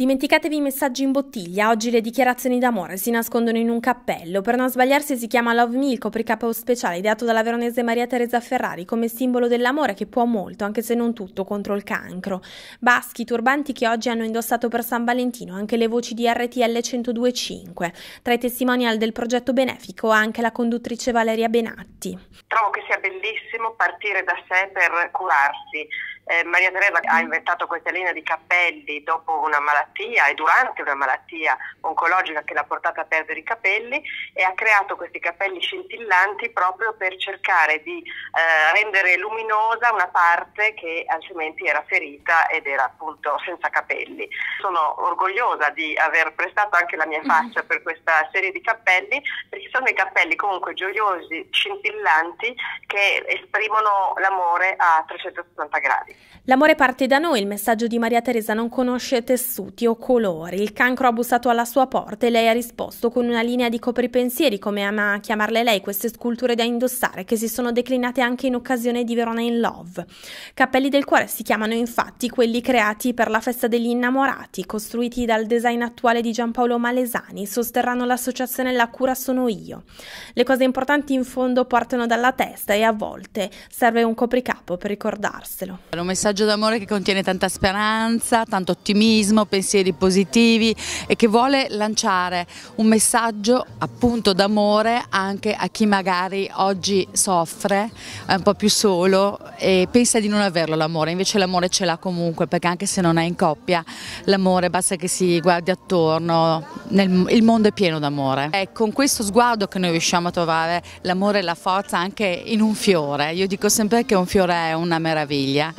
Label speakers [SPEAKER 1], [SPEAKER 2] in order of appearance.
[SPEAKER 1] Dimenticatevi i messaggi in bottiglia, oggi le dichiarazioni d'amore si nascondono in un cappello. Per non sbagliarsi si chiama Love Me, il copricapo speciale ideato dalla veronese Maria Teresa Ferrari come simbolo dell'amore che può molto, anche se non tutto, contro il cancro. Baschi, turbanti che oggi hanno indossato per San Valentino anche le voci di RTL 102.5. Tra i testimonial del progetto benefico anche la conduttrice Valeria Benatti. Trovo che sia
[SPEAKER 2] bellissimo partire da sé per curarsi eh, Maria Teresa ha inventato questa linea di capelli dopo una malattia e durante una malattia oncologica che l'ha portata a perdere i capelli e ha creato questi capelli scintillanti proprio per cercare di eh, rendere luminosa una parte che altrimenti era ferita ed era appunto senza capelli. Sono orgogliosa di aver prestato anche la mia faccia per questa serie di capelli perché sono i capelli comunque gioiosi, scintillanti che esprimono l'amore a 360 gradi.
[SPEAKER 1] L'amore parte da noi, il messaggio di Maria Teresa non conosce tessuti o colori. Il cancro ha bussato alla sua porta e lei ha risposto con una linea di copripensieri, come ama chiamarle lei, queste sculture da indossare che si sono declinate anche in occasione di Verona in Love. Cappelli del cuore si chiamano infatti quelli creati per la festa degli innamorati, costruiti dal design attuale di Giampaolo Malesani, sosterranno l'associazione La cura sono io. Le cose importanti in fondo partono dalla testa e a volte serve un copricapo per ricordarselo
[SPEAKER 3] messaggio d'amore che contiene tanta speranza, tanto ottimismo, pensieri positivi e che vuole lanciare un messaggio appunto d'amore anche a chi magari oggi soffre, è un po' più solo e pensa di non averlo l'amore, invece l'amore ce l'ha comunque perché anche se non è in coppia l'amore basta che si guardi attorno, nel, il mondo è pieno d'amore. È con questo sguardo che noi riusciamo a trovare l'amore e la forza anche in un fiore, io dico sempre che un fiore è una meraviglia.